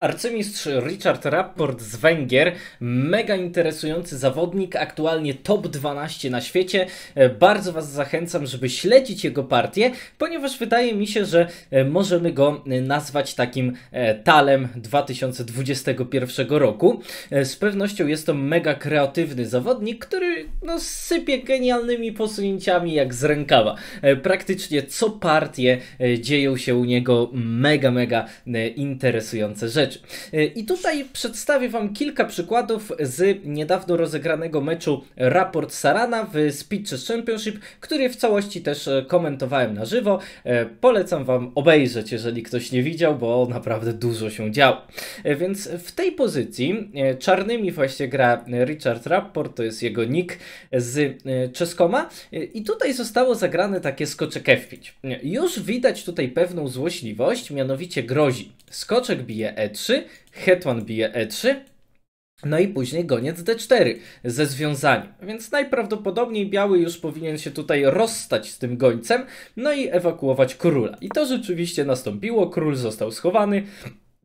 Arcymistrz Richard Rapport z Węgier, mega interesujący zawodnik, aktualnie top 12 na świecie. E, bardzo Was zachęcam, żeby śledzić jego partię, ponieważ wydaje mi się, że e, możemy go e, nazwać takim talem 2021 roku. Z pewnością jest to mega kreatywny zawodnik, który no, sypie genialnymi posunięciami jak z rękawa. Praktycznie co partię dzieją się u niego mega, mega interesujące rzeczy rzeczy. Y, I tutaj przedstawię Wam kilka przykładów z niedawno rozegranego meczu Raport Sarana w Speeches Championship, który w całości też e, komentowałem na żywo. E, polecam Wam obejrzeć, jeżeli ktoś nie widział, bo naprawdę dużo się działo. E, więc w tej pozycji czarnymi właśnie gra Richard Rapport, to jest jego nick z Czeskoma i tutaj zostało zagrane takie skoczek F5. Już widać tutaj pewną złośliwość, mianowicie grozi. Skoczek bije E3, E3, hetman bije E3, no i później goniec D4 ze związaniem. Więc najprawdopodobniej biały już powinien się tutaj rozstać z tym gońcem, no i ewakuować króla. I to rzeczywiście nastąpiło, król został schowany.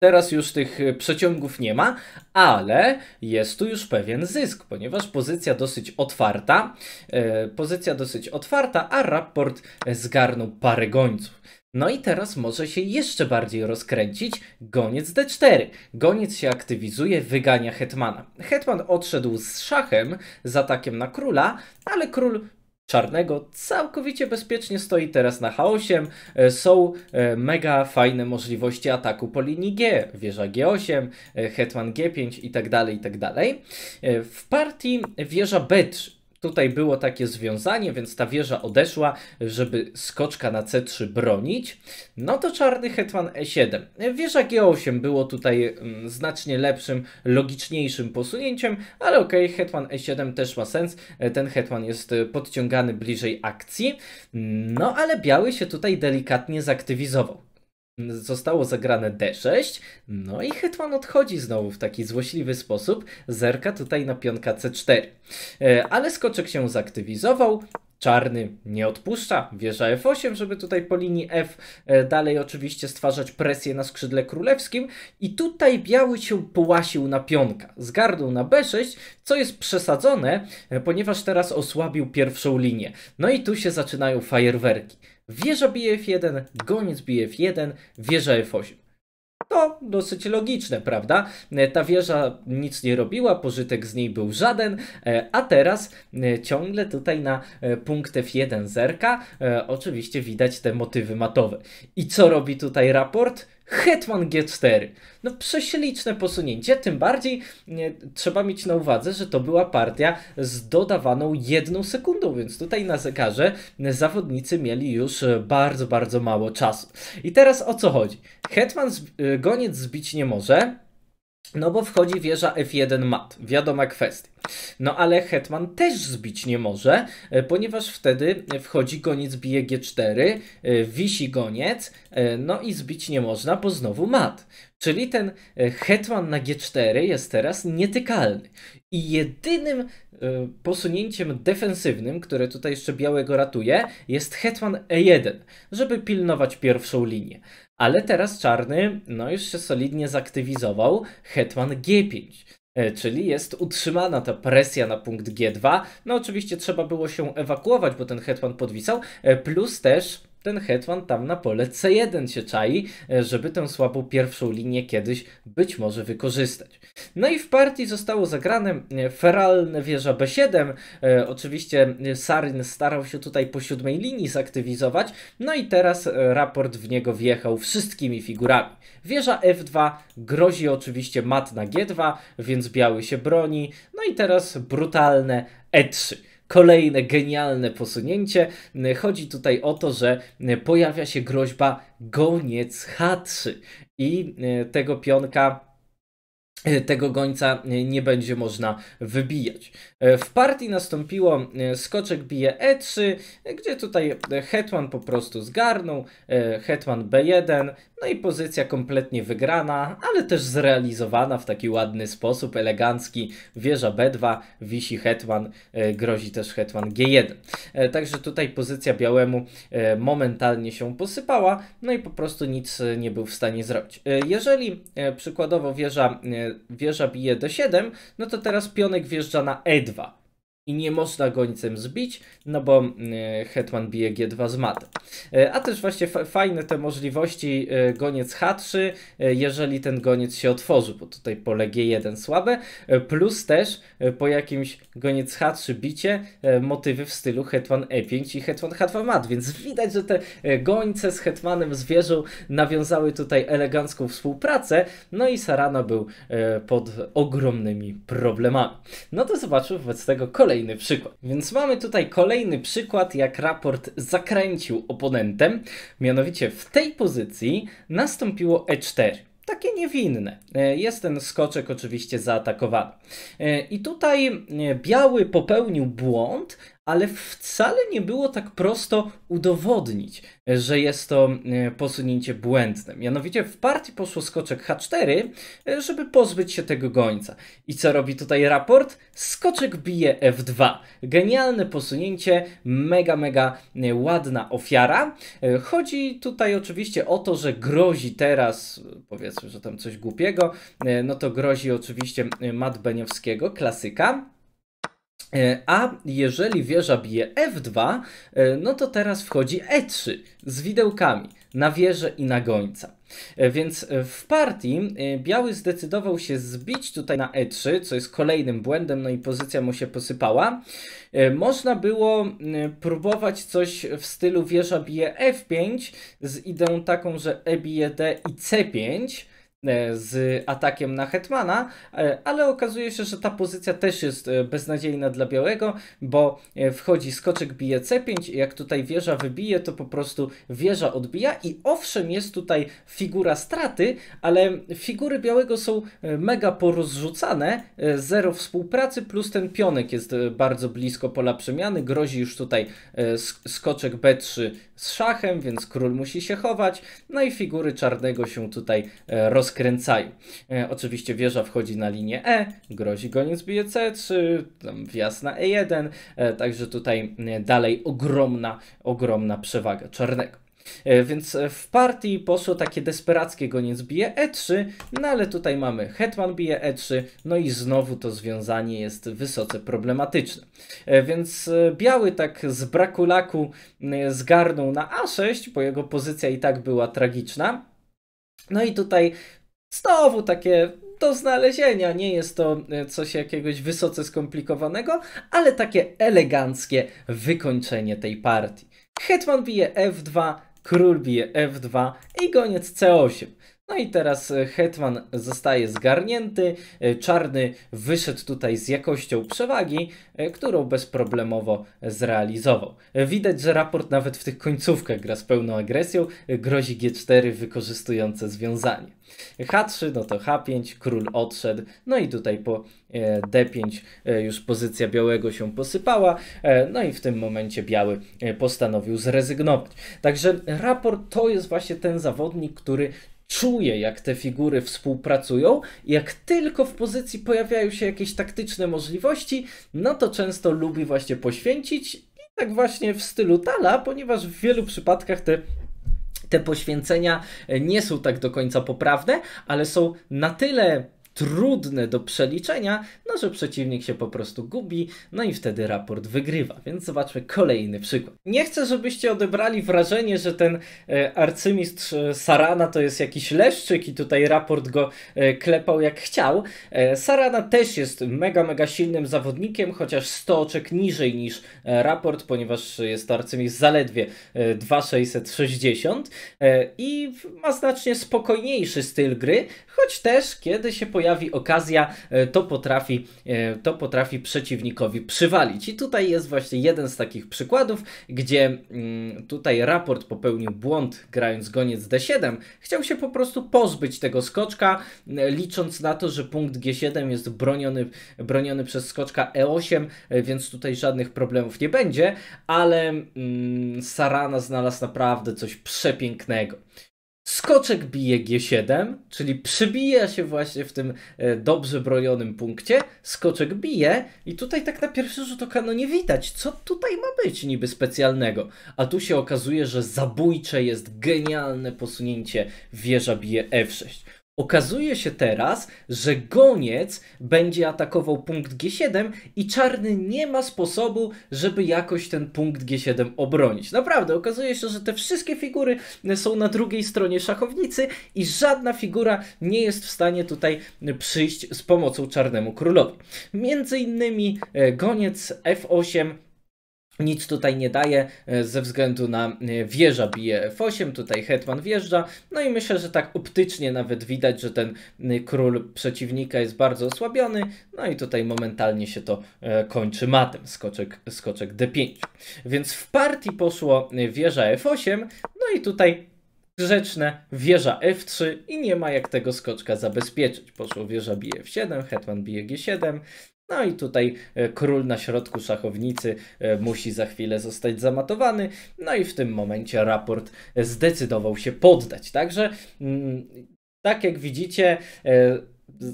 Teraz już tych e, przeciągów nie ma, ale jest tu już pewien zysk, ponieważ pozycja dosyć otwarta, e, pozycja dosyć otwarta, a raport e, zgarnął parę gońców. No i teraz może się jeszcze bardziej rozkręcić goniec d4. Goniec się aktywizuje, wygania hetmana. Hetman odszedł z szachem, z atakiem na króla, ale król czarnego całkowicie bezpiecznie stoi teraz na h8. E, są e, mega fajne możliwości ataku po linii G, wieża G8, e, hetman G5 itd. itd. W partii wieża B3 tutaj było takie związanie, więc ta wieża odeszła, żeby skoczka na C3 bronić. No to czarny hetman E7. Wieża G8 było tutaj mm, znacznie lepszym, logiczniejszym posunięciem, ale okej, okay, hetman E7 też ma sens. Ten hetman jest y, podciągany bliżej akcji. No ale biały się tutaj delikatnie zaktywizował. Zostało zagrane D6, no i Hetman odchodzi znowu w taki złośliwy sposób, zerka tutaj na pionka C4. E, ale skoczek się zaktywizował, czarny nie odpuszcza, wieża F8, żeby tutaj po linii F e, dalej oczywiście stwarzać presję na skrzydle królewskim i tutaj biały się połasił na pionka, zgarnął na B6, co jest przesadzone, e, ponieważ teraz osłabił pierwszą linię. No i tu się zaczynają fajerwerki wieża bije w 1 goniec bije w 1 wieża F8. To dosyć logiczne, prawda? E, ta wieża nic nie robiła, pożytek z niej był żaden, e, a teraz e, ciągle tutaj na punkt F1 zerka oczywiście widać te motywy matowe. I co robi tutaj raport? Hetman G4. No prześliczne posunięcie, tym bardziej nie, trzeba mieć na uwadze, że to była partia z dodawaną jedną sekundą, więc tutaj na zegarze zawodnicy mieli już e, bardzo, bardzo mało czasu. I teraz o co chodzi? Hetman z, e, goniec zbić nie może, no bo wchodzi wieża F1 mat, wiadoma kwestia. No ale Hetman też zbić nie może, e, ponieważ wtedy wchodzi goniec bije G4, wisi goniec, e, no i zbić nie można, bo znowu mat. Czyli ten e, Hetman na G4 jest teraz nietykalny. I jedynym posunięciem defensywnym, które tutaj jeszcze białego ratuje, jest Hetman E1, żeby pilnować pierwszą linię. Ale teraz czarny no już się solidnie zaktywizował hetman G5 e, czyli jest utrzymana ta presja na punkt G2. No oczywiście trzeba było się ewakuować, bo ten hetman podwisał, e, plus też ten Hetman tam na pole C1 się czai, e, żeby tę słabą pierwszą linię kiedyś być może wykorzystać. No i w partii zostało zagrane e, feralne wieża B7. E, oczywiście Sarin starał się tutaj po siódmej linii zaktywizować, no i teraz raport w niego wjechał wszystkimi figurami. Wieża F2 grozi oczywiście mat na G2, więc biały się broni, no i teraz brutalne E3. Kolejne genialne posunięcie. Chodzi tutaj o to, że pojawia się groźba goniec H3 i tego pionka E, tego gońca e, nie będzie można wybijać. E, w partii nastąpiło skoczek bije E3, gdzie tutaj hetman po prostu zgarnął, hetman B1, no i pozycja kompletnie wygrana, ale też zrealizowana w taki ładny sposób, elegancki. Wieża B2, wisi hetman, grozi też hetman G1. Także tutaj pozycja białemu momentalnie się posypała, no i po prostu nic nie był w stanie zrobić. Jeżeli przykładowo wieża wieża bije D7, no to teraz pionek wjeżdża na E2 i nie można go nicem zbić, no bo e, hetman bije g2 z matem. E, a też właśnie fajne te możliwości e, goniec h3, jeżeli ten goniec się otworzy, bo tutaj pole g1 słabe, plus też po jakimś goniec h3 bicie motywy w stylu hetman e5 i hetman h2 mat, więc widać, że te gońce z hetmanem zwierzą nawiązały tutaj elegancką współpracę, no i Sarana był pod ogromnymi problemami. No to zobaczmy wobec tego kolejny kolejny przykład. Więc mamy tutaj kolejny przykład, jak raport zakręcił oponentem. Mianowicie w tej pozycji nastąpiło E4 takie niewinne. E, jest ten skoczek oczywiście zaatakowany. E, I tutaj e, biały popełnił błąd, ale wcale nie było tak prosto udowodnić, że jest to e, posunięcie błędne. Mianowicie w partii poszło skoczek H4, e, żeby pozbyć się tego gońca. I co robi tutaj raport? Skoczek bije F2. Genialne posunięcie, mega, mega e, ładna ofiara. Chodzi tutaj oczywiście o to, że grozi teraz, powiedzmy, że tam coś głupiego, no to grozi oczywiście Matt Beniowskiego, klasyka E, a jeżeli wieża bije F2, e, no to teraz wchodzi E3 z widełkami na wieżę i na gońca. E, więc w partii biały zdecydował się zbić tutaj na E3, co jest kolejnym błędem, no i pozycja mu się posypała. Można było próbować coś w stylu wieża bije F5 z ideą taką, że E bije D i C5, E, z atakiem na Hetmana, e, ale okazuje się, że ta pozycja też jest e, beznadziejna dla Białego, bo wchodzi skoczek, bije C5 jak tutaj wieża wybije, to po prostu wieża odbija i owszem jest tutaj figura straty, ale figury Białego są mega porozrzucane, zero współpracy plus ten pionek jest bardzo blisko pola przemiany, grozi już tutaj skoczek B3 z szachem, więc król musi się chować, no i figury czarnego się tutaj roz rozkręcają. E, oczywiście wieża wchodzi na linię E, grozi goniec bije C3, tam wjazd na E1, e, także tutaj e, dalej ogromna, ogromna przewaga czarnego. E, więc e, w partii poszło takie desperackie goniec bije E3, no ale tutaj mamy hetman bije E3, no i znowu to związanie jest wysoce problematyczne. Więc biały tak z brakulaku zgarnął na A6, bo jego pozycja i tak była tragiczna. No i tutaj Znowu takie do znalezienia. Nie jest to e, coś jakiegoś wysoce skomplikowanego, ale takie eleganckie wykończenie tej partii. Hetman bije F2, król bije F2 i goniec C8. No i teraz e, Hetman zostaje zgarnięty, e, czarny wyszedł tutaj z jakością przewagi, e, którą bezproblemowo zrealizował. Widać, że raport nawet w tych końcówkach gra z pełną agresją, grozi G4 wykorzystujące związanie. H3, no to H5, król odszedł, no i tutaj po D5 już pozycja białego się posypała, no i w tym momencie biały postanowił zrezygnować. Także raport to jest właśnie ten zawodnik, który czuje, jak te figury współpracują. Jak tylko w pozycji pojawiają się jakieś taktyczne możliwości, no to często lubi właśnie poświęcić i tak właśnie w stylu Tala, ponieważ w wielu przypadkach te te poświęcenia nie są tak do końca poprawne, ale są na tyle trudne do przeliczenia, no że przeciwnik się po prostu gubi, no i wtedy raport wygrywa. Więc zobaczmy kolejny przykład. Nie chcę, żebyście odebrali wrażenie, że ten e, arcymistrz e, Sarana to jest jakiś leszczyk i tutaj raport go e, klepał jak chciał. Sarana też jest mega, mega silnym zawodnikiem, chociaż 100 oczek niżej niż raport, ponieważ jest to arcymistrz zaledwie 2660 i ma znacznie spokojniejszy styl gry, choć też kiedy się pojawi okazja, e, to potrafi, e, to potrafi przeciwnikowi przywalić. I tutaj jest właśnie jeden z takich przykładów, gdzie mm, tutaj raport popełnił błąd grając goniec D7. Chciał się po prostu pozbyć tego skoczka, e, licząc na to, że punkt G7 jest broniony, broniony przez skoczka E8, więc tutaj żadnych problemów nie będzie, ale mm, Sarana znalazł naprawdę coś przepięknego skoczek bije G7, czyli przybija się właśnie w tym e, dobrze brojonym punkcie, skoczek bije i tutaj tak na pierwszy rzut oka no nie widać, co tutaj ma być niby specjalnego. A tu się okazuje, że zabójcze jest genialne posunięcie wieża bije F6. Okazuje się teraz, że goniec będzie atakował punkt G7 i czarny nie ma sposobu, żeby jakoś ten punkt G7 obronić. Naprawdę, okazuje się, że te wszystkie figury są na drugiej stronie szachownicy i żadna figura nie jest w stanie tutaj przyjść z pomocą czarnemu królowi. Między innymi e, goniec F8 nic tutaj nie daje e, ze względu na e, wieża bije F8, tutaj hetman wjeżdża, no i myślę, że tak optycznie nawet widać, że ten e, król przeciwnika jest bardzo osłabiony, no i tutaj momentalnie się to kończy matem, skoczek, skoczek D5. Więc w partii poszło wieża F8, no i tutaj grzeczne, wieża F3 i nie ma jak tego skoczka zabezpieczyć. Poszło wieża bije F7, hetman bije G7, no i tutaj e, król na środku szachownicy e, musi za chwilę zostać zamatowany. No i w tym momencie raport e, zdecydował się poddać. Także mm, tak jak widzicie,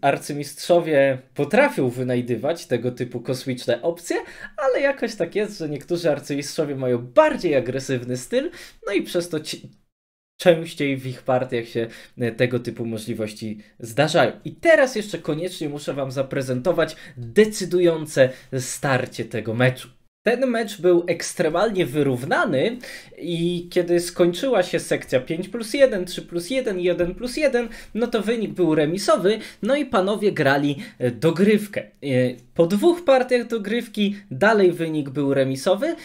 arcymistrzowie potrafią wynajdywać tego typu kosmiczne opcje, ale jakoś tak jest, że niektórzy arcymistrzowie mają bardziej agresywny styl, no i przez to ci częściej w ich partiach się e, tego typu możliwości zdarzają. I teraz jeszcze koniecznie muszę Wam zaprezentować decydujące starcie tego meczu. Ten mecz był ekstremalnie wyrównany i kiedy skończyła się sekcja 5 plus 1, 3 plus 1, 1 plus 1, no to wynik był remisowy, no i panowie grali e, dogrywkę. E, po dwóch partiach dogrywki dalej wynik był remisowy, e,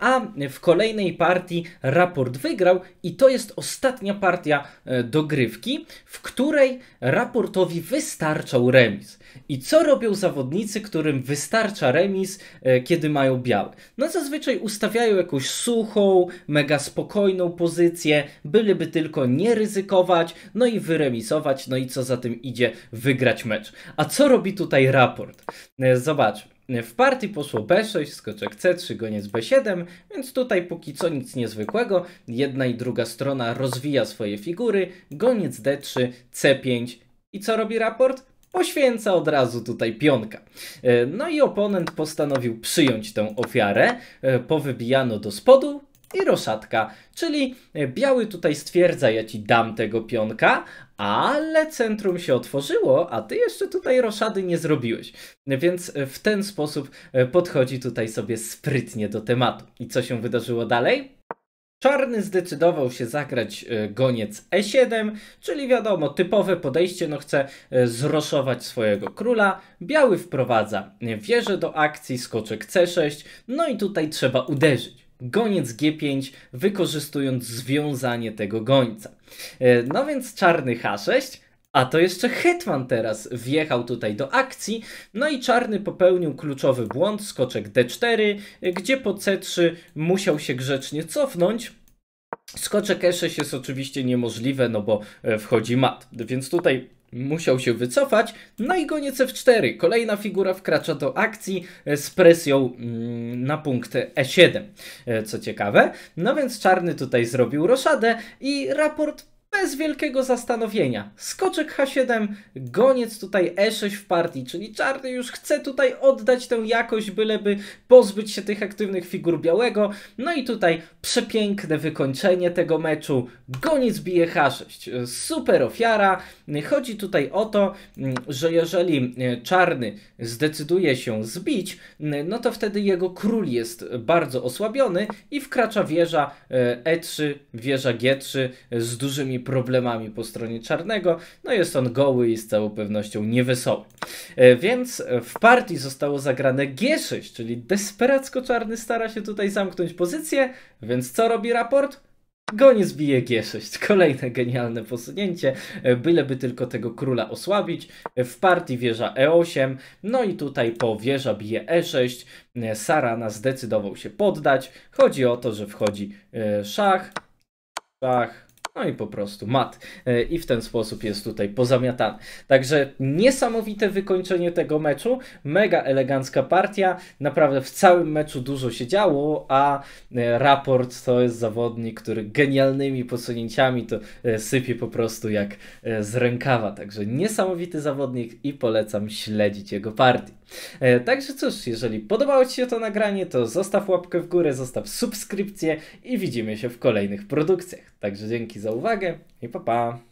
a w kolejnej partii raport wygrał i to jest ostatnia partia dogrywki, w której raportowi wystarczał remis. I co robią zawodnicy, którym wystarcza remis, e, kiedy mają białe? No zazwyczaj ustawiają jakąś suchą, mega spokojną pozycję, byleby tylko nie ryzykować, no i wyremisować, no i co za tym idzie, wygrać mecz. A co robi tutaj raport? E, Zobaczmy. E, w partii poszło B6, skoczek C3, goniec B7, więc tutaj póki co nic niezwykłego. Jedna i druga strona rozwija swoje figury, goniec D3, C5. I co robi raport? poświęca od razu tutaj pionka. E, no i oponent postanowił przyjąć tę ofiarę, e, powybijano do spodu i roszatka, czyli e, biały tutaj stwierdza, ja ci dam tego pionka, ale centrum się otworzyło, a ty jeszcze tutaj roszady nie zrobiłeś. Więc w ten sposób podchodzi tutaj sobie sprytnie do tematu. I co się wydarzyło dalej? Czarny zdecydował się zagrać e, goniec e7, czyli wiadomo, typowe podejście, no chce e, zroszować swojego króla. Biały wprowadza e, wieżę do akcji, skoczek c6, no i tutaj trzeba uderzyć. Goniec g5, wykorzystując związanie tego gońca. No więc czarny h6, a to jeszcze Hetman teraz wjechał tutaj do akcji, no i czarny popełnił kluczowy błąd, skoczek d4, gdzie po c3 musiał się grzecznie cofnąć, Skoczek E6 jest oczywiście niemożliwe, no bo e, wchodzi mat, więc tutaj musiał się wycofać. No i goniec F4. Kolejna figura wkracza do akcji e, z presją mm, na punkt E7, e, co ciekawe. No więc czarny tutaj zrobił roszadę i raport bez wielkiego zastanowienia. Skoczek H7, goniec tutaj E6 w partii, czyli czarny już chce tutaj oddać tę jakość, byleby pozbyć się tych aktywnych figur białego. No i tutaj przepiękne wykończenie tego meczu. Goniec bije H6. Super ofiara. Chodzi tutaj o to, że jeżeli czarny zdecyduje się zbić, no to wtedy jego król jest bardzo osłabiony i wkracza wieża E3, e wieża G3 z dużymi problemami problemami po stronie czarnego. No jest on goły i z całą pewnością niewesoły. E, więc w partii zostało zagrane G6, czyli desperacko czarny stara się tutaj zamknąć pozycję, więc co robi raport? Goni zbije G6. Kolejne genialne posunięcie, e, byleby tylko tego króla osłabić. E, w partii wieża E8, no i tutaj po wieża bije E6. Sarana zdecydował się poddać. Chodzi o to, że wchodzi szach, szach, no i po prostu mat. E, I w ten sposób jest tutaj pozamiatany. Także niesamowite wykończenie tego meczu. Mega elegancka partia. Naprawdę w całym meczu dużo się działo, a e, Raport to jest zawodnik, który genialnymi posunięciami to e, sypie po prostu jak z rękawa. Także niesamowity zawodnik i polecam śledzić jego partię. E, także cóż, jeżeli podobało Ci się to nagranie, to zostaw łapkę w górę, zostaw subskrypcję i widzimy się w kolejnych produkcjach. Także dzięki za uwagę i pa pa!